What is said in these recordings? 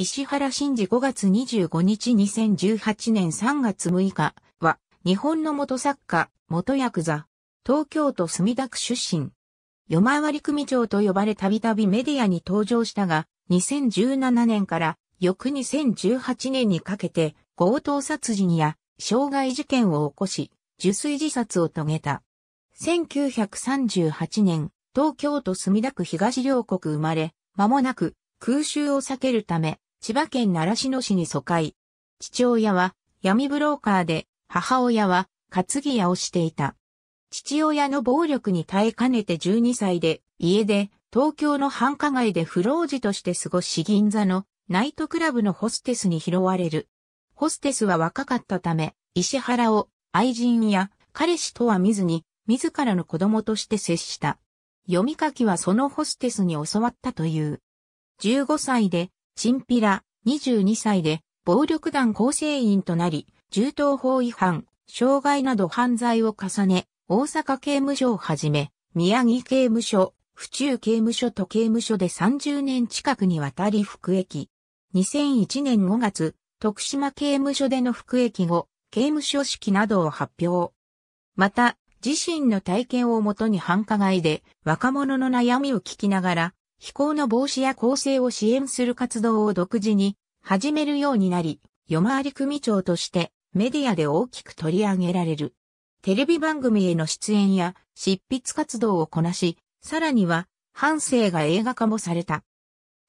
石原慎二5月25日2018年3月6日は、日本の元作家、元役座、東京都墨田区出身。夜回り組長と呼ばれたびたびメディアに登場したが、2017年から翌2018年にかけて強盗殺人や傷害事件を起こし、受水自殺を遂げた。1938年、東京都墨田区東両国生まれ、間もなく空襲を避けるため、千葉県習志野市に疎開。父親は闇ブローカーで、母親は担ぎ屋をしていた。父親の暴力に耐えかねて12歳で、家で、東京の繁華街で不老児として過ごし銀座のナイトクラブのホステスに拾われる。ホステスは若かったため、石原を愛人や彼氏とは見ずに、自らの子供として接した。読み書きはそのホステスに教わったという。15歳でチンピラ、22歳で、暴力団構成員となり、銃刀法違反、傷害など犯罪を重ね、大阪刑務所をはじめ、宮城刑務所、府中刑務所と刑務所で30年近くにわたり服役。2001年5月、徳島刑務所での服役後、刑務所式などを発表。また、自身の体験をもとに繁華街で若者の悩みを聞きながら、飛行の防止や構成を支援する活動を独自に始めるようになり、夜回り組長としてメディアで大きく取り上げられる。テレビ番組への出演や執筆活動をこなし、さらには、半生が映画化もされた。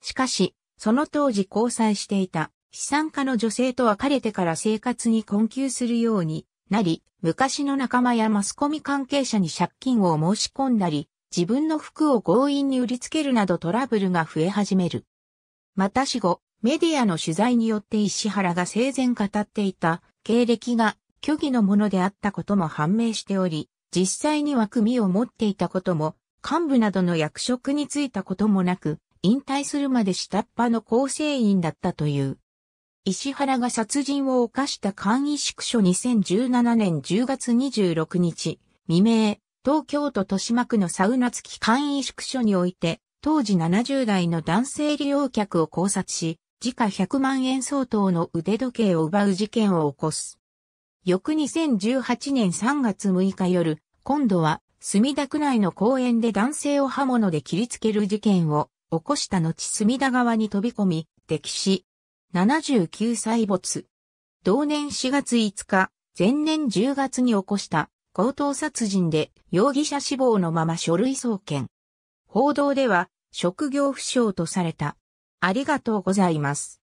しかし、その当時交際していた資産家の女性と別れてから生活に困窮するようになり、昔の仲間やマスコミ関係者に借金を申し込んだり、自分の服を強引に売りつけるなどトラブルが増え始める。また死後、メディアの取材によって石原が生前語っていた経歴が虚偽のものであったことも判明しており、実際には組を持っていたことも、幹部などの役職に就いたこともなく、引退するまで下っ端の構成員だったという。石原が殺人を犯した簡易宿所2017年10月26日、未明、東京都豊島区のサウナ付き簡易宿所において、当時70代の男性利用客を考察し、時価100万円相当の腕時計を奪う事件を起こす。翌2018年3月6日夜、今度は墨田区内の公園で男性を刃物で切りつける事件を起こした後墨田川に飛び込み、溺死。79歳没。同年4月5日、前年10月に起こした強盗殺人で容疑者死亡のまま書類送検。報道では職業不詳とされた。ありがとうございます。